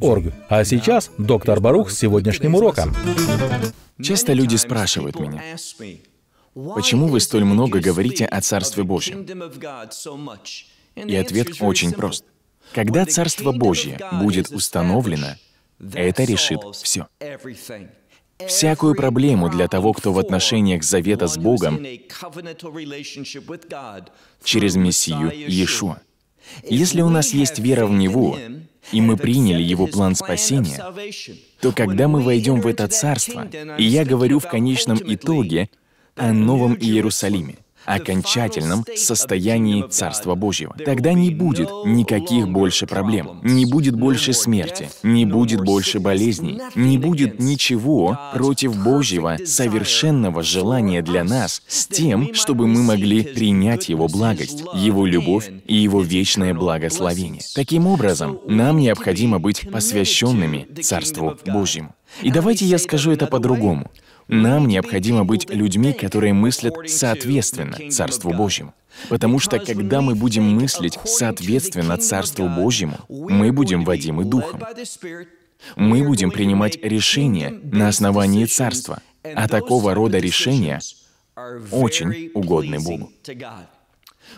Орг. А сейчас доктор Барух с сегодняшним уроком. Часто люди спрашивают меня, почему вы столь много говорите о Царстве Божьем? И ответ очень прост. Когда Царство Божье будет установлено, это решит все. Всякую проблему для того, кто в отношениях завета с Богом через Мессию Иешуа. Если у нас есть вера в Него, и мы приняли Его план спасения, то когда мы войдем в это царство, и я говорю в конечном итоге о Новом Иерусалиме, окончательном состоянии Царства Божьего. Тогда не будет никаких больше проблем, не будет больше смерти, не будет больше болезней, не будет ничего против Божьего совершенного желания для нас с тем, чтобы мы могли принять Его благость, Его любовь и Его вечное благословение. Таким образом, нам необходимо быть посвященными Царству Божьему. И давайте я скажу это по-другому. Нам необходимо быть людьми, которые мыслят соответственно Царству Божьему. Потому что когда мы будем мыслить соответственно Царству Божьему, мы будем водимы Духом. Мы будем принимать решения на основании Царства, а такого рода решения очень угодны Богу.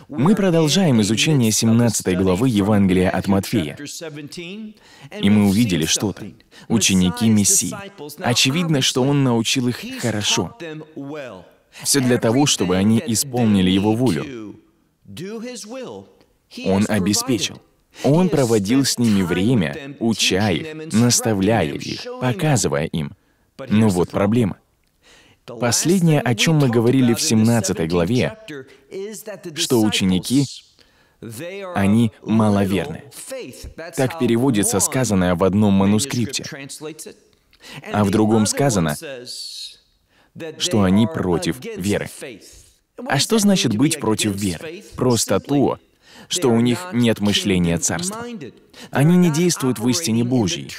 Мы продолжаем изучение 17 главы Евангелия от Матфея. И мы увидели что-то. Ученики Мессии. Очевидно, что Он научил их хорошо. Все для того, чтобы они исполнили Его волю. Он обеспечил. Он проводил с ними время, уча их, наставляя их, показывая им. Но вот проблема. Последнее, о чем мы говорили в 17 главе, что ученики, они маловерны. Так переводится сказанное в одном манускрипте, а в другом сказано, что они против веры. А что значит быть против веры? Просто то, что у них нет мышления царства. Они не действуют в истине Божьей.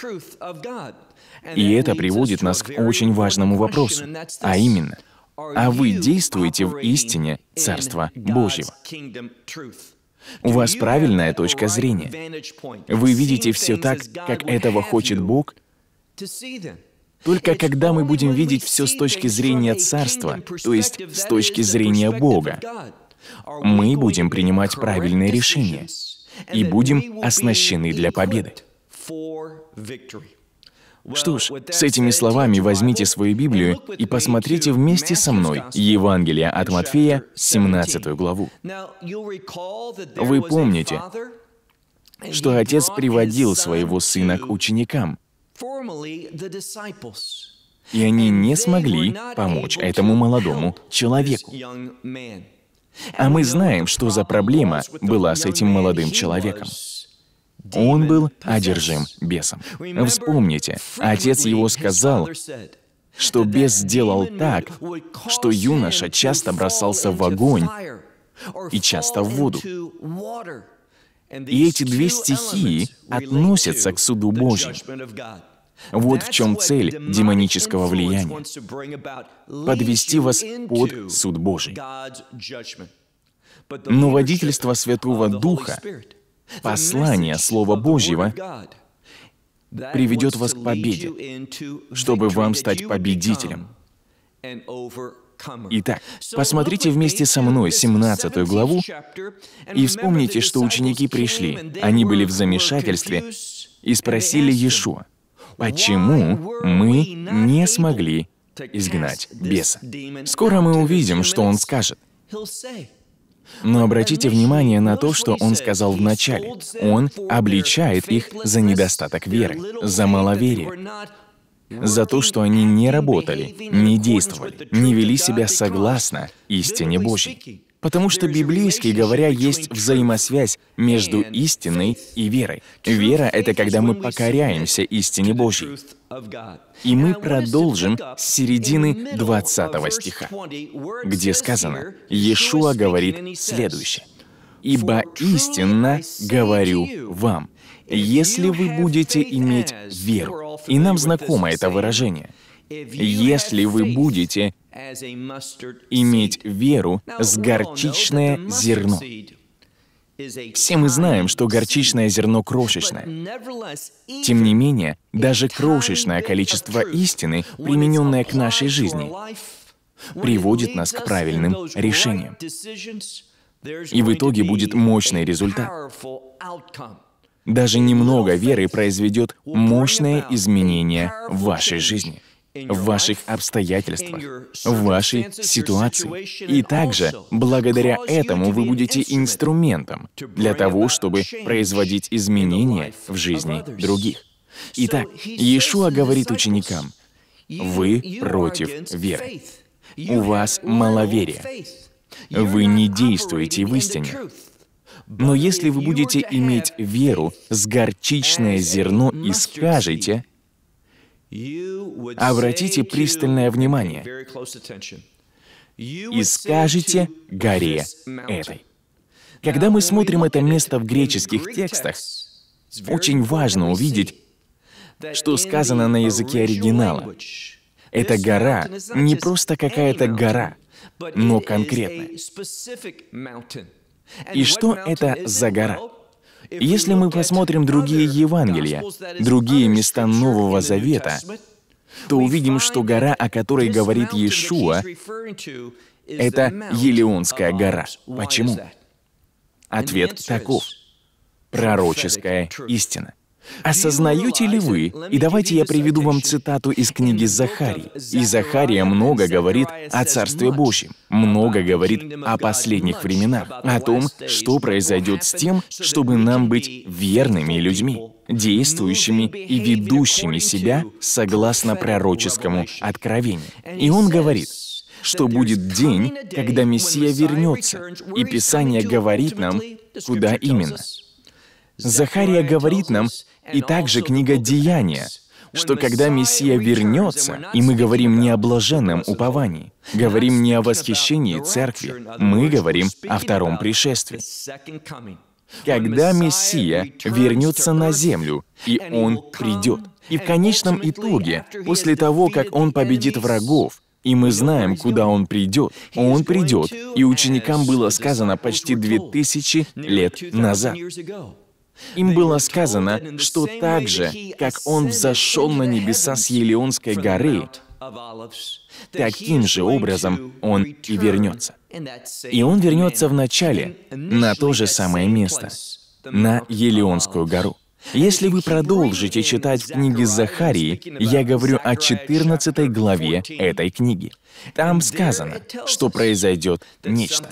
И это приводит нас к очень важному вопросу, а именно, а вы действуете в истине Царства Божьего? У вас правильная точка зрения. Вы видите все так, как этого хочет Бог? Только когда мы будем видеть все с точки зрения Царства, то есть с точки зрения Бога, мы будем принимать правильные решения и будем оснащены для победы. Что ж, с этими словами возьмите свою Библию и посмотрите вместе со мной Евангелие от Матфея, 17 главу. Вы помните, что отец приводил своего сына к ученикам, и они не смогли помочь этому молодому человеку. А мы знаем, что за проблема была с этим молодым человеком. Он был одержим бесом. Вспомните, отец его сказал, что бес сделал так, что юноша часто бросался в огонь и часто в воду. И эти две стихии относятся к суду Божьему. Вот в чем цель демонического влияния — подвести вас под суд Божий. Но водительство Святого Духа Послание Слова Божьего приведет вас к победе, чтобы вам стать победителем. Итак, посмотрите вместе со мной 17 главу и вспомните, что ученики пришли. Они были в замешательстве и спросили Иешуа, почему мы не смогли изгнать беса. Скоро мы увидим, что он скажет. Но обратите внимание на то, что он сказал в начале. Он обличает их за недостаток веры, за маловерие, за то, что они не работали, не действовали, не вели себя согласно истине Божьей. Потому что библейски говоря, есть взаимосвязь между истиной и верой. Вера — это когда мы покоряемся истине Божьей. И мы продолжим с середины 20 стиха, где сказано, Иешуа говорит следующее. «Ибо истинно говорю вам, если вы будете иметь веру». И нам знакомо это выражение. «Если вы будете иметь веру с горчичное зерно». Все мы знаем, что горчичное зерно крошечное. Тем не менее, даже крошечное количество истины, примененное к нашей жизни, приводит нас к правильным решениям. И в итоге будет мощный результат. Даже немного веры произведет мощное изменение в вашей жизни в ваших обстоятельствах, в вашей ситуации. И также, благодаря этому вы будете инструментом для того, чтобы производить изменения в жизни других. Итак, Иешуа говорит ученикам, «Вы против веры. У вас маловерие. Вы не действуете в истине. Но если вы будете иметь веру с горчичное зерно и скажете, Обратите пристальное внимание и скажете горе этой. Когда мы смотрим это место в греческих текстах, очень важно увидеть, что сказано на языке оригинала. Эта гора не просто какая-то гора, но конкретная. И что это за гора? Если мы посмотрим другие Евангелия, другие места Нового Завета, то увидим, что гора, о которой говорит Иешуа, это Елеонская гора. Почему? Ответ таков. Пророческая истина. Осознаете ли вы, и давайте я приведу вам цитату из книги Захарии. И Захария много говорит о Царстве Божьем, много говорит о последних временах, о том, что произойдет с тем, чтобы нам быть верными людьми, действующими и ведущими себя согласно пророческому откровению. И он говорит, что будет день, когда Мессия вернется, и Писание говорит нам, куда именно. Захария говорит нам, и также книга «Деяния», что когда Мессия вернется, и мы говорим не о блаженном уповании, говорим не о восхищении церкви, мы говорим о втором пришествии. Когда Мессия вернется на землю, и Он придет. И в конечном итоге, после того, как Он победит врагов, и мы знаем, куда Он придет. Он придет, и ученикам было сказано почти две тысячи лет назад. Им было сказано, что так же, как Он взошел на небеса с Елеонской горы, таким же образом Он и вернется. И Он вернется в начале, на то же самое место, на Елеонскую гору. Если вы продолжите читать в книге Захарии, я говорю о 14 главе этой книги. Там сказано, что произойдет нечто.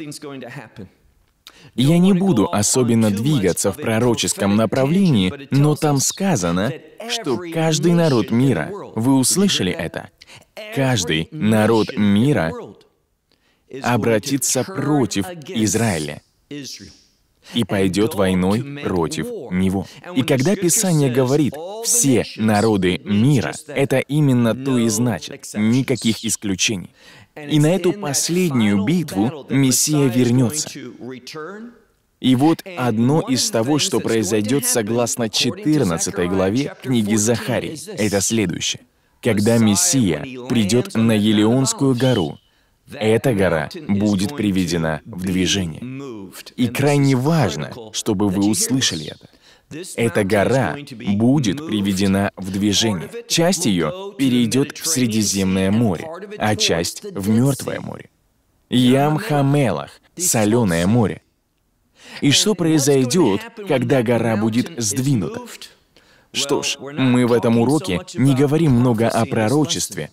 Я не буду особенно двигаться в пророческом направлении, но там сказано, что каждый народ мира, вы услышали это, каждый народ мира обратится против Израиля и пойдет войной против него. И когда Писание говорит «все народы мира», это именно то и значит, никаких исключений. И на эту последнюю битву Мессия вернется. И вот одно из того, что произойдет согласно 14 главе книги Захарии, это следующее. Когда Мессия придет на Елеонскую гору, эта гора будет приведена в движение. И крайне важно, чтобы вы услышали это. Эта гора будет приведена в движение. Часть ее перейдет в Средиземное море, а часть — в Мертвое море. Ямхамелах — Соленое море. И что произойдет, когда гора будет сдвинута? Что ж, мы в этом уроке не говорим много о пророчестве,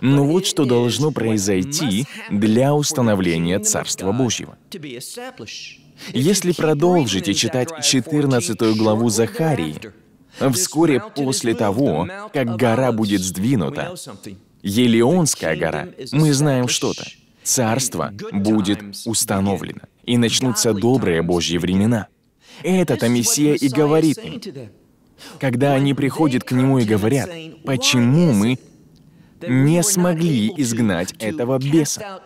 но вот что должно произойти для установления Царства Божьего. Если продолжите читать 14 главу Захарии, вскоре после того, как гора будет сдвинута, Елеонская гора, мы знаем что-то. Царство будет установлено, и начнутся добрые Божьи времена. Это-то Мессия и говорит им. Когда они приходят к Нему и говорят, «Почему мы не смогли изгнать этого беса.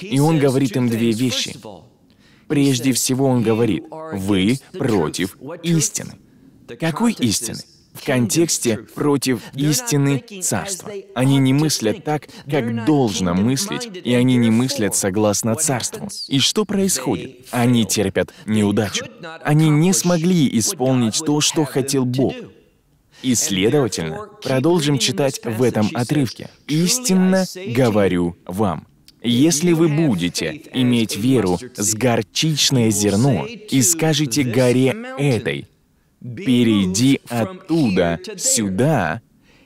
И он говорит им две вещи. Прежде всего он говорит, вы против истины. Какой истины? В контексте против истины царства. Они не мыслят так, как должно мыслить, и они не мыслят согласно царству. И что происходит? Они терпят неудачу. Они не смогли исполнить то, что хотел Бог. И, следовательно, продолжим читать в этом отрывке. «Истинно говорю вам». Если вы будете иметь веру с горчичное зерно и скажете горе этой, «Перейди оттуда сюда»,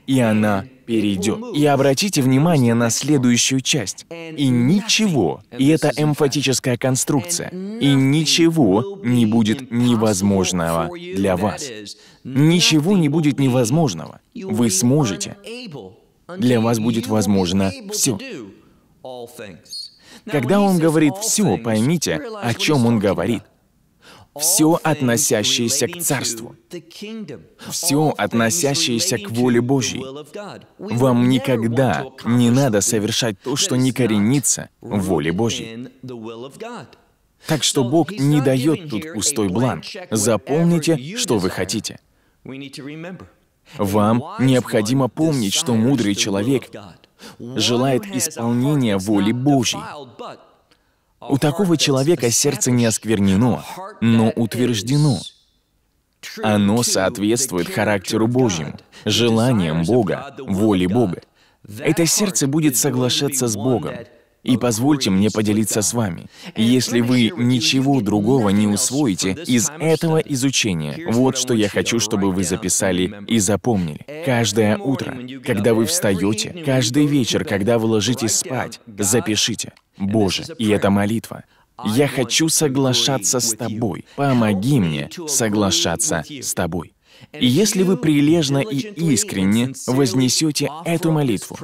и она перейдет. И обратите внимание на следующую часть. «И ничего», и это эмфатическая конструкция, «и ничего не будет невозможного для вас». Ничего не будет невозможного. Вы сможете. Для вас будет возможно все. Когда он говорит «все», поймите, о чем он говорит. Все, относящееся к Царству. Все, относящееся к воле Божьей. Вам никогда не надо совершать то, что не коренится в воле Божьей. Так что Бог не дает тут пустой бланк. Заполните, что вы хотите. Вам необходимо помнить, что мудрый человек желает исполнения воли Божьей. У такого человека сердце не осквернено, но утверждено. Оно соответствует характеру Божьему, желаниям Бога, воле Бога. Это сердце будет соглашаться с Богом, и позвольте мне поделиться с вами. Если вы ничего другого не усвоите из этого изучения, вот что я хочу, чтобы вы записали и запомнили. Каждое утро, когда вы встаете, каждый вечер, когда вы ложитесь спать, запишите. Боже, и это молитва. Я хочу соглашаться с тобой. Помоги мне соглашаться с тобой. И если вы прилежно и искренне вознесете эту молитву,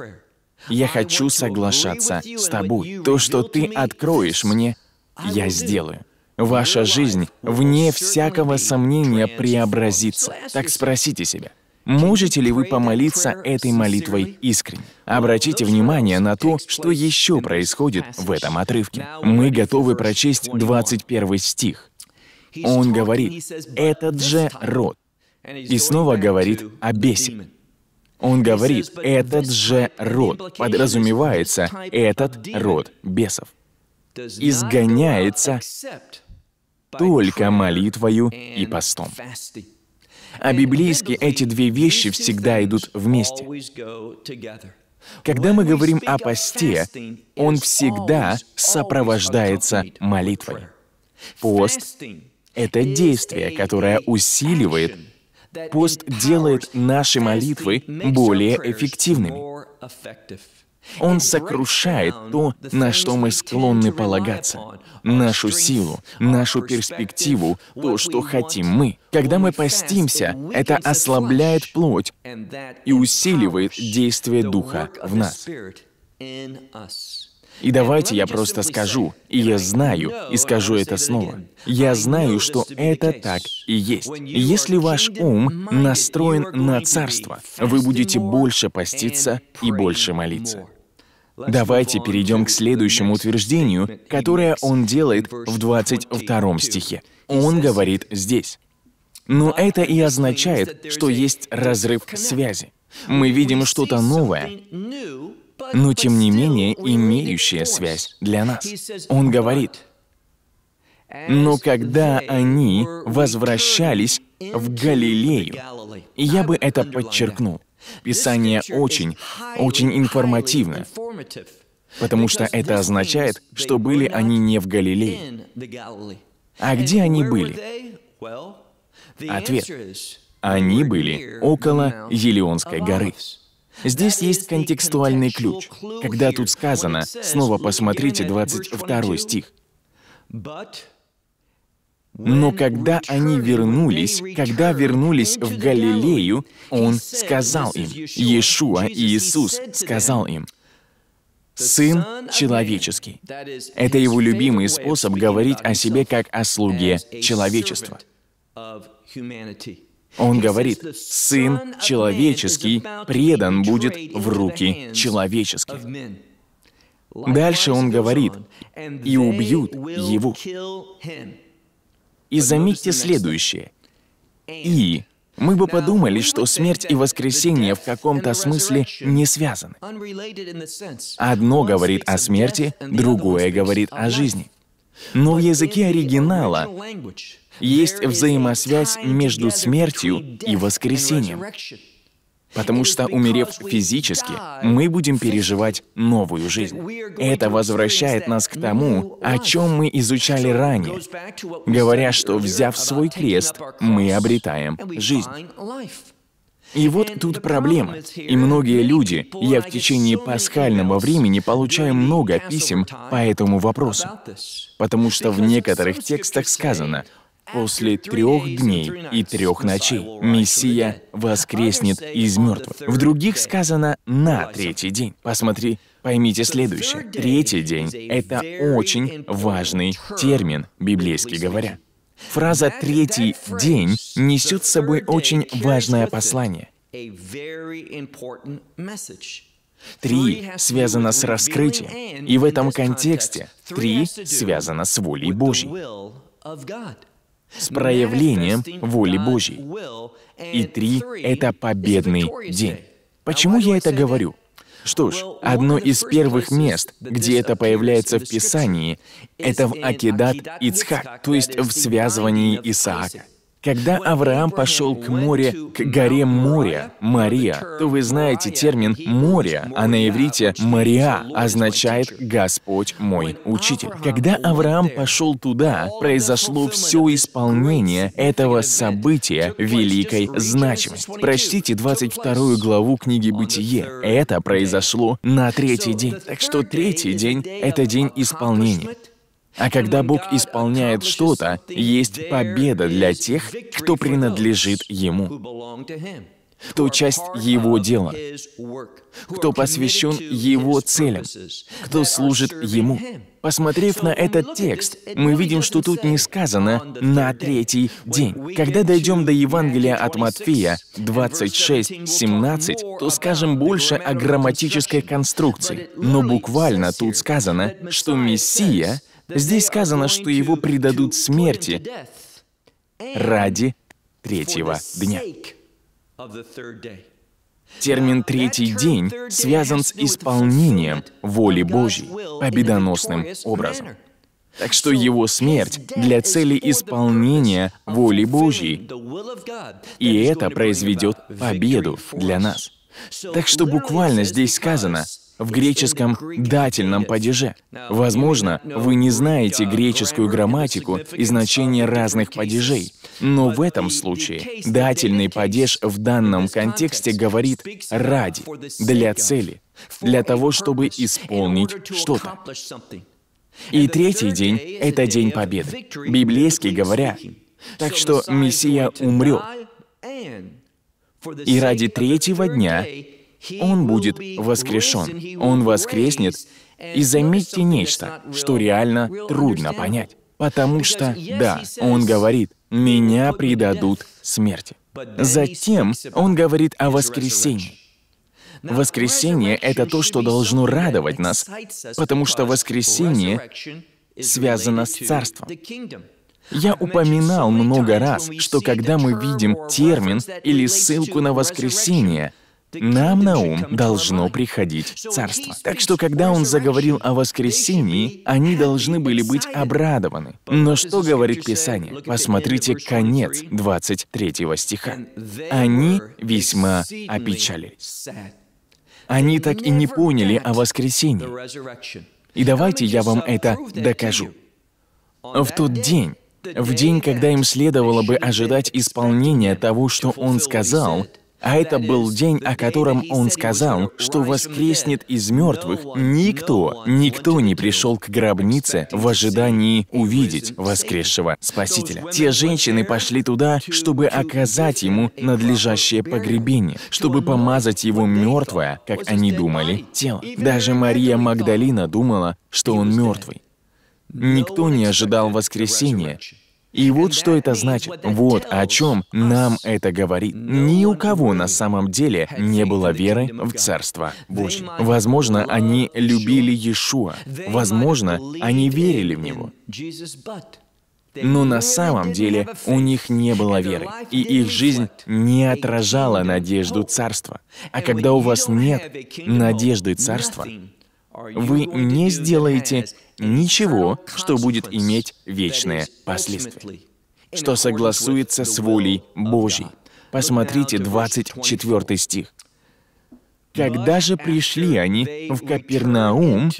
я хочу соглашаться с тобой. То, что ты откроешь мне, я сделаю. Ваша жизнь, вне всякого сомнения, преобразится. Так спросите себя, можете ли вы помолиться этой молитвой искренне? Обратите внимание на то, что еще происходит в этом отрывке. Мы готовы прочесть 21 стих. Он говорит, «Этот же род». И снова говорит о бесе. Он говорит, этот же род, подразумевается этот род бесов, изгоняется только молитвою и постом. А библейски эти две вещи всегда идут вместе. Когда мы говорим о посте, он всегда сопровождается молитвой. Пост — это действие, которое усиливает Пост делает наши молитвы более эффективными. Он сокрушает то, на что мы склонны полагаться, нашу силу, нашу перспективу, то, что хотим мы. Когда мы постимся, это ослабляет плоть и усиливает действие Духа в нас. И давайте я просто скажу, и я знаю, и скажу это снова. Я знаю, что это так и есть. Если ваш ум настроен на царство, вы будете больше поститься и больше молиться. Давайте перейдем к следующему утверждению, которое он делает в 22 стихе. Он говорит здесь. Но это и означает, что есть разрыв связи. Мы видим что-то новое, но тем не менее имеющая связь для нас. Он говорит, но когда они возвращались в Галилею, я бы это подчеркнул, Писание очень, очень информативно, потому что это означает, что были они не в Галилее. А где они были? Ответ. Они были около Елеонской горы. Здесь есть контекстуальный ключ. Когда тут сказано, снова посмотрите 22 стих. Но когда они вернулись, когда вернулись в Галилею, он сказал им, Иешуа Иисус сказал им, «Сын человеческий». Это его любимый способ говорить о себе как о слуге человечества. Он говорит, «Сын человеческий предан будет в руки человеческие». Дальше он говорит, «И убьют его». И заметьте следующее. «И» Мы бы подумали, что смерть и воскресение в каком-то смысле не связаны. Одно говорит о смерти, другое говорит о жизни. Но в языке оригинала есть взаимосвязь между смертью и воскресением. Потому что, умерев физически, мы будем переживать новую жизнь. Это возвращает нас к тому, о чем мы изучали ранее, говоря, что, взяв свой крест, мы обретаем жизнь. И вот тут проблема. И многие люди, я в течение пасхального времени получаю много писем по этому вопросу, потому что в некоторых текстах сказано, после трех дней и трех ночей Мессия воскреснет из мертвых. В других сказано «на третий день». Посмотри, поймите следующее. Третий день — это очень важный термин, библейски говоря. Фраза «третий день» несет с собой очень важное послание. Три связано с раскрытием, и в этом контексте три связано с волей Божьей с проявлением воли Божьей. И три — это победный день. Почему я это говорю? Что ж, одно из первых мест, где это появляется в Писании, это в Акидат Ицхак, то есть в связывании Исаака. Когда Авраам пошел к море, к горе моря, Мария, то вы знаете термин «море», а на иврите «Мария» означает «Господь мой учитель». Когда Авраам пошел туда, произошло все исполнение этого события великой значимости. Прочтите 22 главу книги «Бытие». Это произошло на третий день. Так что третий день — это день исполнения. А когда Бог исполняет что-то, есть победа для тех, кто принадлежит Ему кто часть Его дела, кто посвящен Его целям, кто служит Ему. Посмотрев на этот текст, мы видим, что тут не сказано «на третий день». Когда дойдем до Евангелия от Матфея 26:17, то скажем больше о грамматической конструкции. Но буквально тут сказано, что Мессия Здесь сказано, что его предадут смерти ради третьего дня. Термин «третий день» связан с исполнением воли Божьей победоносным образом. Так что его смерть для цели исполнения воли Божьей, и это произведет победу для нас. Так что буквально здесь сказано, в греческом дательном падеже. Возможно, вы не знаете греческую грамматику и значение разных падежей, но в этом случае дательный падеж в данном контексте говорит «ради», «для цели», «для того, чтобы исполнить что-то». И третий день — это День Победы, библейски говоря. Так что Мессия умрет. И ради третьего дня он будет воскрешен. Он воскреснет. И заметьте нечто, что реально трудно понять. Потому что, да, он говорит, «меня предадут смерти». Затем он говорит о воскресении. Воскресение — это то, что должно радовать нас, потому что воскресение связано с Царством. Я упоминал много раз, что когда мы видим термин или ссылку на воскресение — нам на ум должно приходить царство. Так что, когда он заговорил о воскресении, они должны были быть обрадованы. Но что говорит Писание? Посмотрите конец 23 стиха. «Они весьма опечалились». Они так и не поняли о воскресении. И давайте я вам это докажу. В тот день, в день, когда им следовало бы ожидать исполнения того, что он сказал, а это был день, о котором он сказал, что воскреснет из мертвых. Никто, никто не пришел к гробнице в ожидании увидеть воскресшего Спасителя. Те женщины пошли туда, чтобы оказать ему надлежащее погребение, чтобы помазать его мертвое, как они думали, тело. Даже Мария Магдалина думала, что он мертвый. Никто не ожидал воскресения, и вот что это значит, вот о чем нам это говорит. Ну, Ни у ну, кого на ну, самом деле не было веры в Царство Божье. Возможно, они любили Иешуа. Возможно, они верили в Него. Но на самом деле у них не было веры, и их жизнь не отражала надежду царства. А когда у вас нет надежды царства, вы не сделаете ничего, что будет иметь вечные последствия, что согласуется с волей Божьей. Посмотрите 24 стих. Когда же пришли они в Капернаум,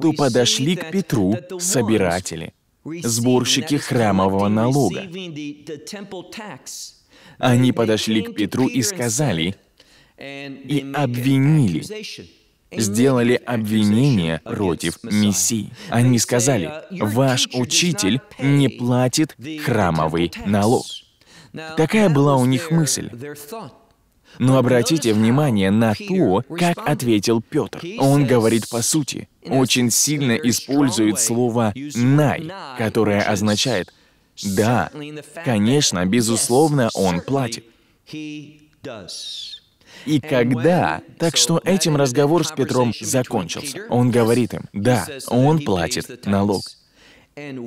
то подошли к Петру собиратели, сборщики храмового налога. Они подошли к Петру и сказали, и обвинили, сделали обвинение против Мессии. Uh, Они сказали, ваш учитель не платит храмовый налог. Такая была у них мысль. Но обратите внимание на то, как ответил Петр. Он говорит по сути, очень сильно использует слово «най», которое означает «да, конечно, безусловно, он платит» и когда. Так что этим разговор с Петром закончился. Он говорит им, да, он платит налог.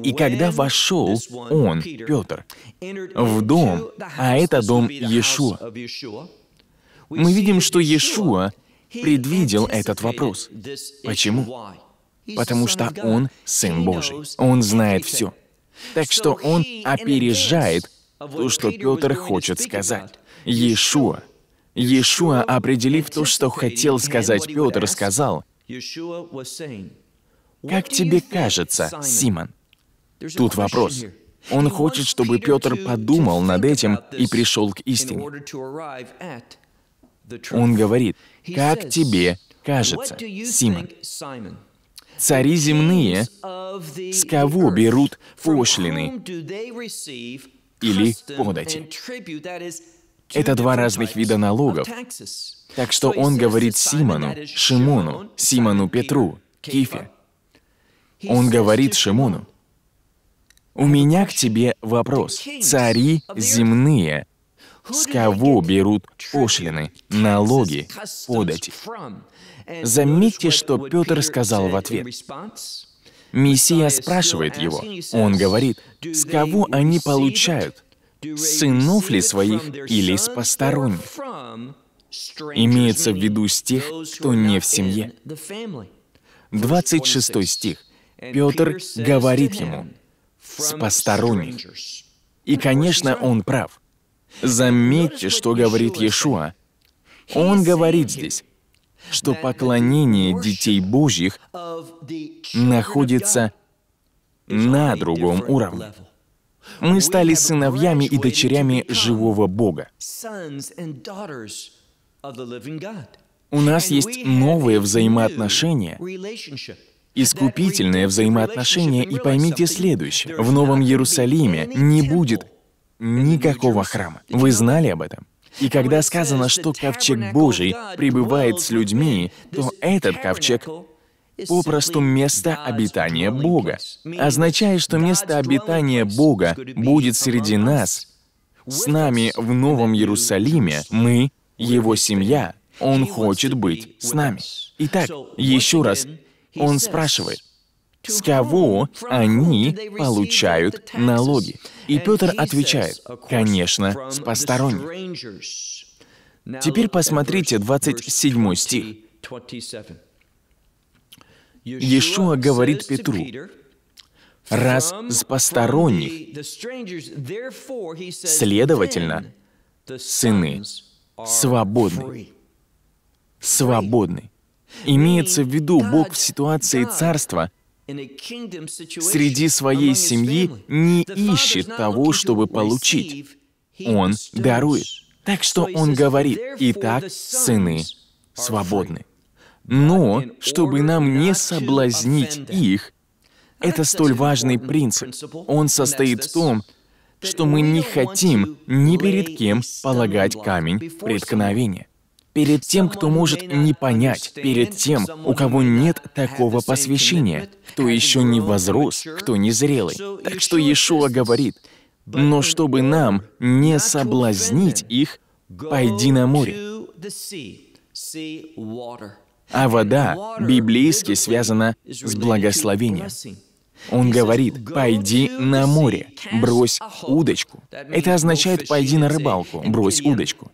И когда вошел он, Петр, в дом, а это дом Иешуа, мы видим, что Иешуа предвидел этот вопрос. Почему? Потому что он Сын Божий. Он знает все. Так что он опережает то, что Петр хочет сказать. Иешуа Иешуа, определив то, что хотел сказать Петр, сказал, «Как тебе кажется, Симон?» Тут вопрос. Он хочет, чтобы Петр подумал над этим и пришел к истине. Он говорит, «Как тебе кажется, Симон?» Цари земные, с кого берут пошлины или подати? Это два разных вида налогов. Так что он говорит Симону, Шимону, Симону Петру, Кифе. Он говорит Шимону, «У меня к тебе вопрос. Цари земные, с кого берут пошлины, налоги, подати?» Заметьте, что Петр сказал в ответ. Мессия спрашивает его. Он говорит, «С кого они получают сынов ли своих или из посторонних. Имеется в виду с тех, кто не в семье. 26 стих. Петр говорит ему, с посторонних. И, конечно, он прав. Заметьте, что говорит Иешуа. Он говорит здесь, что поклонение детей Божьих находится на другом уровне. Мы стали сыновьями и дочерями живого Бога. У нас есть новые взаимоотношения, искупительное взаимоотношение, и поймите следующее. В Новом Иерусалиме не будет никакого храма. Вы знали об этом? И когда сказано, что ковчег Божий пребывает с людьми, то этот ковчег попросту место обитания Бога, означая, что место обитания Бога будет среди нас, с нами в Новом Иерусалиме, мы, Его семья, Он хочет быть с нами. Итак, еще раз, Он спрашивает, с кого они получают налоги? И Петр отвечает, конечно, с посторонних. Теперь посмотрите 27 стих. Иешуа говорит Петру, раз с посторонних, следовательно, сыны свободны. Свободны. Имеется в виду, Бог в ситуации царства среди своей семьи не ищет того, чтобы получить. Он дарует. Так что он говорит, «Итак, сыны свободны» но чтобы нам не соблазнить их, это столь важный принцип. Он состоит в том, что мы не хотим ни перед кем полагать камень преткновения. Перед тем, кто может не понять, перед тем, у кого нет такого посвящения, кто еще не возрос, кто не зрелый. Так что Иешуа говорит, но чтобы нам не соблазнить их, пойди на море. А вода библейски связана с благословением. Он говорит, пойди на море, брось удочку. Это означает, пойди на рыбалку, брось удочку.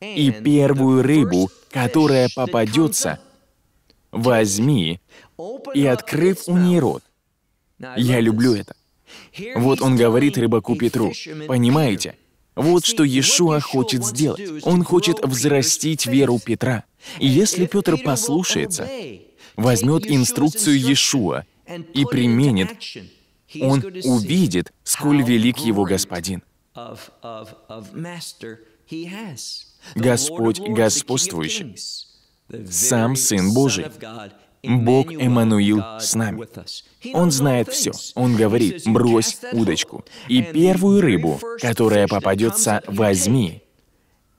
И первую рыбу, которая попадется, возьми и открыв у нее рот. Я люблю это. Вот он говорит рыбаку Петру, понимаете, вот что Иешуа хочет сделать. Он хочет взрастить веру Петра. И если Петр послушается, возьмет инструкцию Иешуа и применит, он увидит, сколь велик его Господин. Господь господствующий, сам Сын Божий, Бог Эммануил с нами. Он знает все. Он говорит, брось удочку. И первую рыбу, которая попадется, возьми.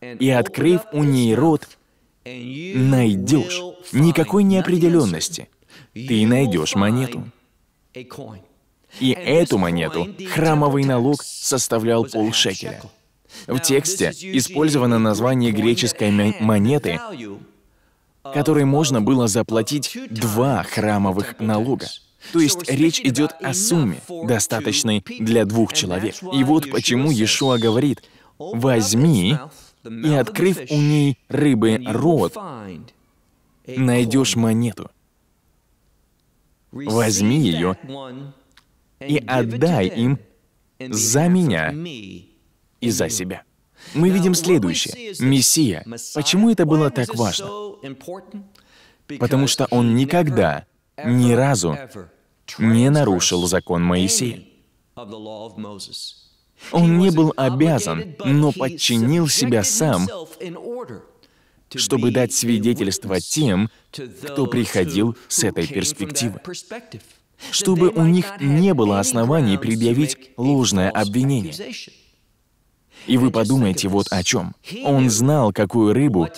И открыв у ней рот, найдешь никакой неопределенности. Ты найдешь монету. И эту монету храмовый налог составлял полшекеля. В тексте использовано название греческой монеты которой можно было заплатить два храмовых налога. То есть речь идет о сумме, достаточной для двух человек. И вот почему Иешуа говорит, «Возьми и, открыв у ней рыбы рот, найдешь монету. Возьми ее и отдай им за меня и за себя». Мы видим следующее. Мессия. Почему это было так важно? Потому что он никогда, ни разу не нарушил закон Моисея. Он не был обязан, но подчинил себя сам, чтобы дать свидетельство тем, кто приходил с этой перспективы, чтобы у них не было оснований предъявить ложное обвинение. И вы подумаете вот о чем. Он знал, какую рыбу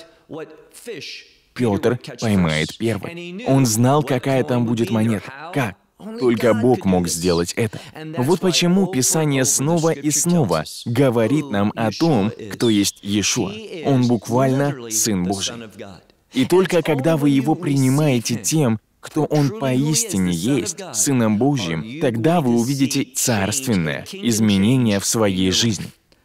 Петр поймает первым. Он знал, какая там будет монета. Как? Только Бог мог сделать это. Вот почему Писание снова и снова говорит нам о том, кто есть Иешуа. Он буквально Сын Божий. И только когда вы его принимаете тем, кто он поистине есть, Сыном Божьим, тогда вы увидите царственное изменение в своей жизни.